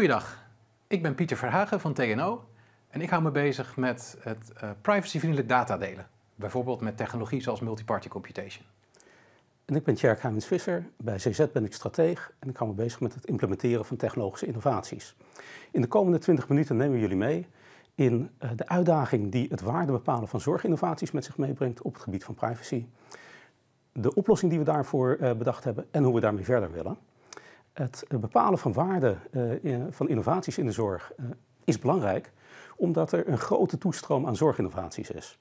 Goeiedag, ik ben Pieter Verhagen van TNO en ik hou me bezig met het eh, privacyvriendelijk data delen. Bijvoorbeeld met technologie zoals multiparty computation. En ik ben Tjerk Heimens Visser. Bij CZ ben ik strateeg en ik hou me bezig met het implementeren van technologische innovaties. In de komende 20 minuten nemen we jullie mee in eh, de uitdaging die het waarde bepalen van zorginnovaties met zich meebrengt op het gebied van privacy. De oplossing die we daarvoor eh, bedacht hebben en hoe we daarmee verder willen. Het bepalen van waarde eh, van innovaties in de zorg eh, is belangrijk, omdat er een grote toestroom aan zorginnovaties is.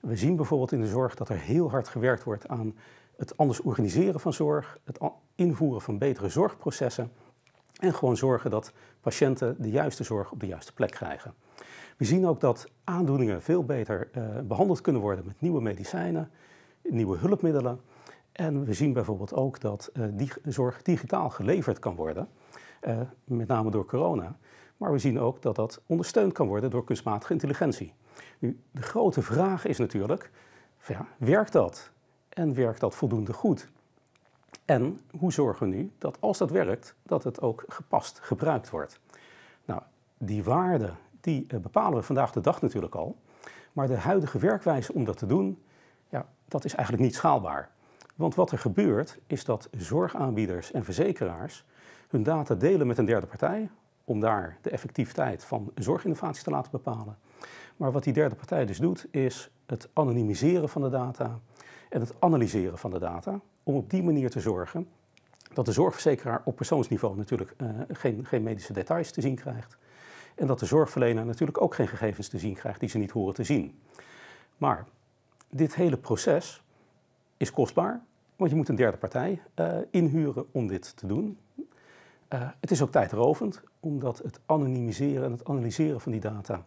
We zien bijvoorbeeld in de zorg dat er heel hard gewerkt wordt aan het anders organiseren van zorg, het invoeren van betere zorgprocessen en gewoon zorgen dat patiënten de juiste zorg op de juiste plek krijgen. We zien ook dat aandoeningen veel beter eh, behandeld kunnen worden met nieuwe medicijnen, nieuwe hulpmiddelen en we zien bijvoorbeeld ook dat eh, die zorg digitaal geleverd kan worden, eh, met name door corona. Maar we zien ook dat dat ondersteund kan worden door kunstmatige intelligentie. Nu, de grote vraag is natuurlijk, ja, werkt dat? En werkt dat voldoende goed? En hoe zorgen we nu dat als dat werkt, dat het ook gepast gebruikt wordt? Nou, die waarden die eh, bepalen we vandaag de dag natuurlijk al. Maar de huidige werkwijze om dat te doen, ja, dat is eigenlijk niet schaalbaar. Want wat er gebeurt is dat zorgaanbieders en verzekeraars hun data delen met een derde partij om daar de effectiviteit van zorginnovaties te laten bepalen. Maar wat die derde partij dus doet is het anonimiseren van de data en het analyseren van de data om op die manier te zorgen dat de zorgverzekeraar op persoonsniveau natuurlijk eh, geen, geen medische details te zien krijgt. En dat de zorgverlener natuurlijk ook geen gegevens te zien krijgt die ze niet horen te zien. Maar dit hele proces is kostbaar, want je moet een derde partij eh, inhuren om dit te doen. Eh, het is ook tijdrovend, omdat het anonimiseren en het analyseren van die data,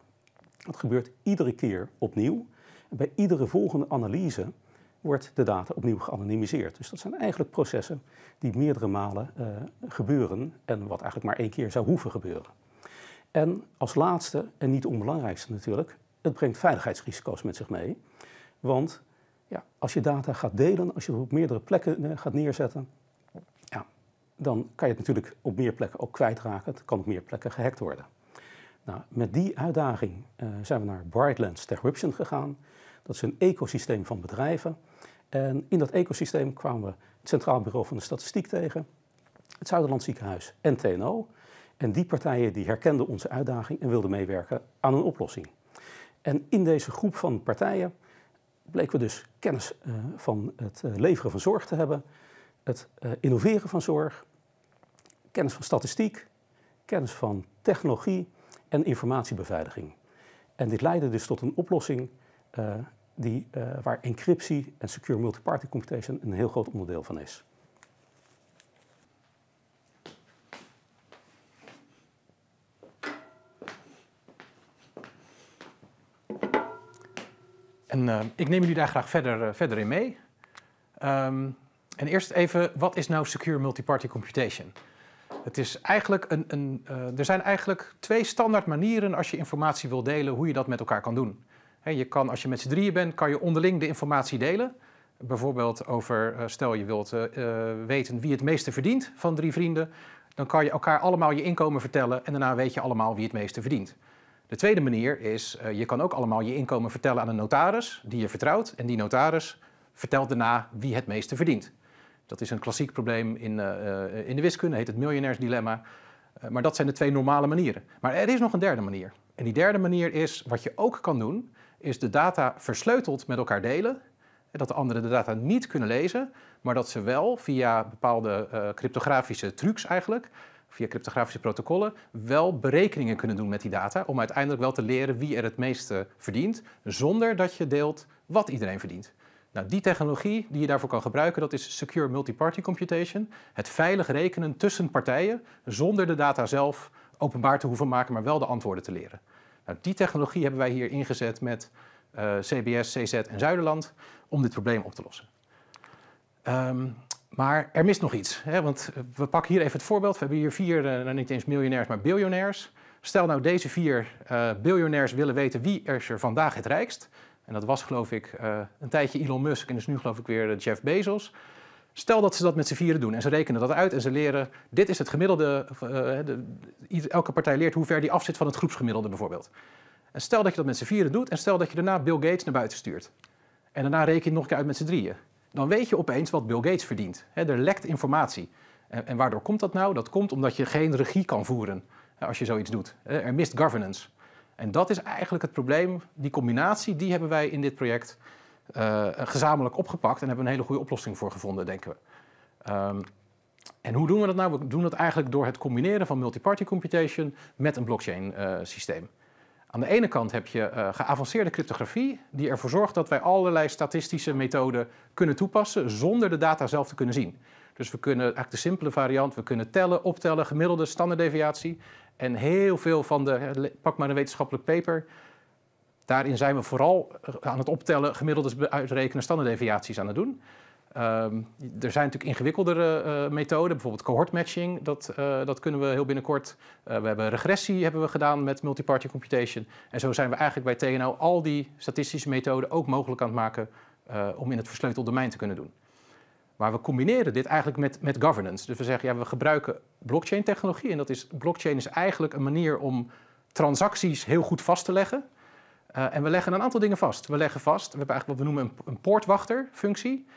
dat gebeurt iedere keer opnieuw. En bij iedere volgende analyse wordt de data opnieuw geanonimiseerd. Dus dat zijn eigenlijk processen die meerdere malen eh, gebeuren en wat eigenlijk maar één keer zou hoeven gebeuren. En als laatste, en niet onbelangrijkste natuurlijk, het brengt veiligheidsrisico's met zich mee. Want ja, als je data gaat delen, als je het op meerdere plekken eh, gaat neerzetten, ja, dan kan je het natuurlijk op meer plekken ook kwijtraken. Het kan op meer plekken gehackt worden. Nou, met die uitdaging eh, zijn we naar Brightlands Techruption gegaan. Dat is een ecosysteem van bedrijven. En in dat ecosysteem kwamen we het Centraal Bureau van de Statistiek tegen, het Zuiderland Ziekenhuis en TNO. En die partijen die herkenden onze uitdaging en wilden meewerken aan een oplossing. En in deze groep van partijen bleken we dus kennis eh, van het eh, leveren van zorg te hebben, het eh, innoveren van zorg, kennis van statistiek, kennis van technologie en informatiebeveiliging. En dit leidde dus tot een oplossing die, waar encryptie en secure multiparty computation een heel groot onderdeel van is. En eh, ik neem jullie daar graag verder, eh, verder in mee. Ehm, en eerst even, wat is nou Secure Multiparty Computation? Het is eigenlijk een, een eh, er zijn eigenlijk twee standaard manieren als je informatie wil delen, hoe je dat met elkaar kan doen. je kan, als je met z'n drieën bent, kan je onderling de informatie delen. Bijvoorbeeld over, stel je wilt weten wie het meeste verdient van drie vrienden, dan kan je elkaar allemaal je inkomen vertellen en daarna weet je allemaal wie het meeste verdient. De tweede manier is, eh, je kan ook allemaal je inkomen vertellen aan een notaris die je vertrouwt. En die notaris vertelt daarna wie het meeste verdient. Dat is een klassiek probleem in, eh, eh, in de wiskunde, heet het miljonairsdilemma. Uh, maar dat zijn de twee normale manieren. Maar er is nog een derde manier. En die derde manier is, wat je ook kan doen, is de data versleuteld met elkaar delen. Dat de anderen de data niet kunnen lezen, maar dat ze wel via bepaalde cryptografische trucs eigenlijk via cryptografische protocollen wel berekeningen kunnen doen met die data om uiteindelijk wel te leren wie er het meeste verdient, zonder dat je deelt wat iedereen verdient. Nou, die technologie die je daarvoor kan gebruiken, dat is Secure Multiparty Computation. Het veilig rekenen tussen partijen zonder de data zelf openbaar te hoeven maken, maar wel de antwoorden te leren. Nou, die technologie hebben wij hier ingezet met eh, CBS, CZ en Zuiderland om dit probleem op te lossen. Ehm, maar er mist nog iets. Hè? Want eh, we pakken hier even het voorbeeld. We hebben hier vier, eh, nou, niet eens miljonairs, maar biljonairs. Stel nou, deze vier eh, biljonairs willen weten wie er vandaag het rijkst. En dat was geloof ik een tijdje Elon Musk en is nu geloof ik weer Jeff Bezos. Stel dat ze dat met z'n vieren doen en ze rekenen dat uit en ze leren... dit is het gemiddelde, uh, de, elke partij leert hoe ver die afzit van het groepsgemiddelde bijvoorbeeld. En stel dat je dat met z'n vieren doet en stel dat je daarna Bill Gates naar buiten stuurt. En daarna reken je nog een keer uit met z'n drieën dan weet je opeens wat Bill Gates verdient. er lekt informatie. En, en, waardoor komt dat nou? Dat komt omdat je geen regie kan voeren als je zoiets doet. er mist governance. En dat is eigenlijk het probleem. Die combinatie, die hebben wij in dit project eh, gezamenlijk opgepakt en hebben een hele goede oplossing voor gevonden, denken we. Ehm, en hoe doen we dat nou? We doen dat eigenlijk door het combineren van multiparty computation met een blockchain eh, systeem. Aan de ene kant heb je eh, geavanceerde cryptografie, die ervoor zorgt dat wij allerlei statistische methoden kunnen toepassen zonder de data zelf te kunnen zien. Dus we kunnen eigenlijk de simpele variant, we kunnen tellen, optellen, gemiddelde, standaarddeviatie. En heel veel van de, pak maar een wetenschappelijk paper, daarin zijn we vooral eh, aan het optellen, gemiddelde, uitrekenen, standaarddeviaties aan het doen. Ehm, er zijn natuurlijk ingewikkeldere eh, methoden, bijvoorbeeld cohort matching. Dat, eh, dat kunnen we heel binnenkort. Eh, we hebben regressie hebben we gedaan met multiparty computation. En zo zijn we eigenlijk bij TNO al die statistische methoden ook mogelijk aan het maken om in het versleuteld domein te kunnen doen. Maar we combineren dit eigenlijk met, met governance. Dus we zeggen, ja, we gebruiken blockchain technologie. En dat is, blockchain is eigenlijk een manier om transacties heel goed vast te leggen. en we leggen een aantal dingen vast. We leggen vast, we hebben eigenlijk wat we noemen een, een poortwachterfunctie. functie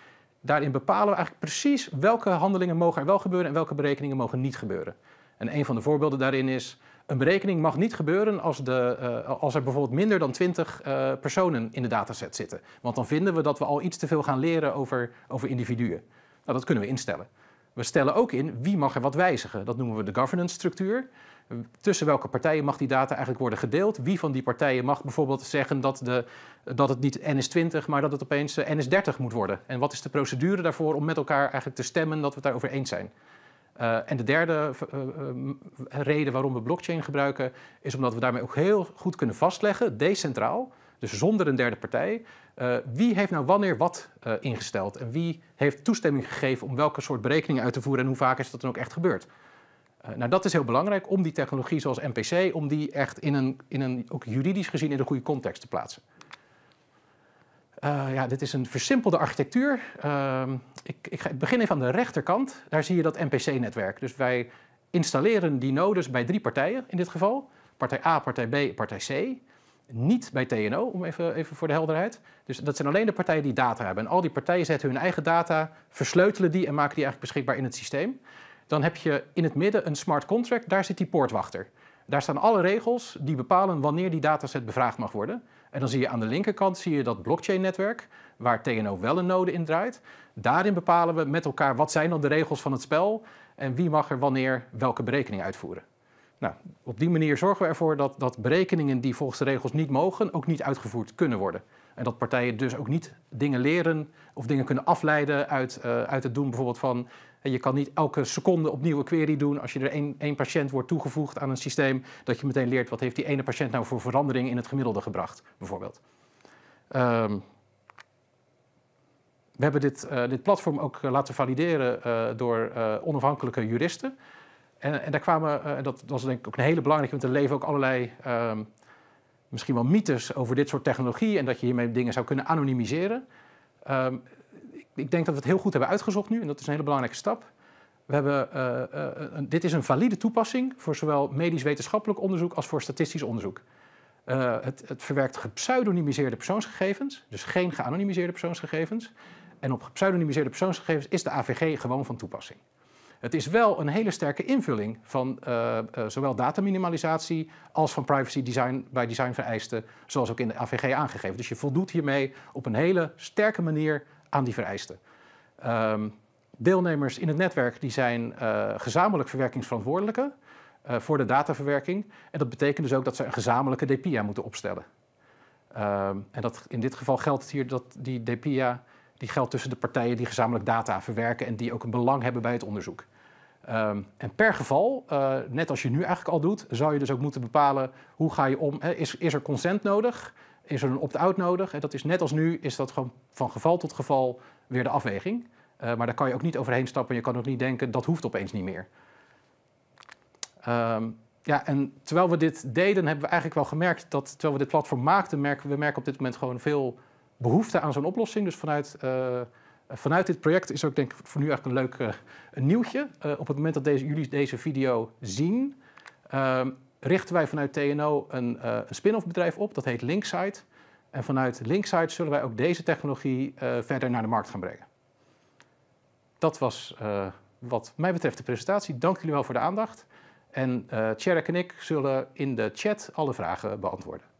daarin bepalen we eigenlijk precies welke handelingen mogen er wel gebeuren en welke berekeningen mogen niet gebeuren. En een van de voorbeelden daarin is, een berekening mag niet gebeuren als, de, eh, als er bijvoorbeeld minder dan 20 eh, personen in de dataset zitten. Want dan vinden we dat we al iets te veel gaan leren over, over individuen. Nou, dat kunnen we instellen. We stellen ook in wie mag er wat wijzigen. Dat noemen we de governance structuur tussen welke partijen mag die data eigenlijk worden gedeeld. Wie van die partijen mag bijvoorbeeld zeggen dat, de, dat het niet NS20, maar dat het opeens eh, NS30 moet worden. En wat is de procedure daarvoor om met elkaar eigenlijk te stemmen dat we het daarover eens zijn. Eh, en de derde eh, reden waarom we blockchain gebruiken, is omdat we daarmee ook heel goed kunnen vastleggen, decentraal, dus zonder een derde partij, wie heeft nou wanneer wat ingesteld en wie heeft toestemming gegeven om welke soort berekeningen uit te voeren en hoe vaak is dat dan ook echt gebeurd. Eh, nou, dat is heel belangrijk om die technologie zoals NPC, om die echt in een, in een ook juridisch gezien in een goede context te plaatsen. Eh, ja, dit is een versimpelde architectuur. Ehm, ik, ik, ga, begin even aan de rechterkant. Daar zie je dat NPC-netwerk. Dus wij installeren die nodes bij drie partijen in dit geval. Partij A, partij B en partij C. Niet bij TNO, om even, even voor de helderheid. Dus dat zijn alleen de partijen die data hebben. En al die partijen zetten hun eigen data, versleutelen die en maken die eigenlijk beschikbaar in het systeem. Dan heb je in het midden een smart contract, daar zit die poortwachter. Daar staan alle regels die bepalen wanneer die dataset bevraagd mag worden. En dan zie je aan de linkerkant zie je dat blockchain-netwerk, waar TNO wel een node in draait. Daarin bepalen we met elkaar wat zijn dan de regels van het spel en wie mag er wanneer welke berekening uitvoeren. Nou, op die manier zorgen we ervoor dat, dat berekeningen die volgens de regels niet mogen, ook niet uitgevoerd kunnen worden. En dat partijen dus ook niet dingen leren of dingen kunnen afleiden uit, eh, uit het doen bijvoorbeeld van je kan niet elke seconde opnieuw een query doen. Als je er één, één patiënt wordt toegevoegd aan een systeem, dat je meteen leert wat heeft die ene patiënt nou voor verandering in het gemiddelde gebracht, bijvoorbeeld. Ehm, we hebben dit, eh, dit platform ook eh, laten valideren eh, door onafhankelijke juristen. En, en daar kwamen, en dat was denk ik ook een hele belangrijke, want er leven ook allerlei ehm, misschien wel mythes over dit soort technologie en dat je hiermee dingen zou kunnen anonimiseren. Ehm, ik denk dat we het heel goed hebben uitgezocht nu en dat is een hele belangrijke stap. We hebben, eh, eh, een, dit is een valide toepassing voor zowel medisch-wetenschappelijk onderzoek als voor statistisch onderzoek. Eh, het, het, verwerkt gepseudonymiseerde persoonsgegevens, dus geen geanonymiseerde persoonsgegevens. En op gepseudonymiseerde persoonsgegevens is de AVG gewoon van toepassing. Het is wel een hele sterke invulling van zowel dataminimalisatie als van privacy design bij design vereisten, zoals ook in de AVG aangegeven. Dus je voldoet hiermee op een hele sterke manier aan die vereisten. Ehm, deelnemers in het netwerk die zijn eh, gezamenlijk verwerkingsverantwoordelijke eh, voor de dataverwerking. En dat betekent dus ook dat ze een gezamenlijke DPIA moeten opstellen. Ehm, en dat, in dit geval geldt hier dat die DPIA die geldt tussen de partijen die gezamenlijk data verwerken en die ook een belang hebben bij het onderzoek. Ehm, en per geval, eh, net als je nu eigenlijk al doet, zou je dus ook moeten bepalen hoe ga je om. Hè, is, is er consent nodig? is er een opt-out nodig. En dat is net als nu, is dat gewoon van geval tot geval weer de afweging. Eh, maar daar kan je ook niet overheen stappen. Je kan ook niet denken, dat hoeft opeens niet meer. Um, ja, en terwijl we dit deden, hebben we eigenlijk wel gemerkt dat terwijl we dit platform maakten, merken we merken op dit moment gewoon veel behoefte aan zo'n oplossing. Dus vanuit, eh, vanuit dit project is ook denk ik voor nu eigenlijk een leuk eh, een nieuwtje. op het moment dat deze, jullie deze video zien, ehm, richten wij vanuit TNO een, eh, een spin-off bedrijf op, dat heet Linksite. En vanuit Linksite zullen wij ook deze technologie eh, verder naar de markt gaan brengen. Dat was eh, wat mij betreft de presentatie. Dank jullie wel voor de aandacht. En uh, en ik zullen in de chat alle vragen beantwoorden.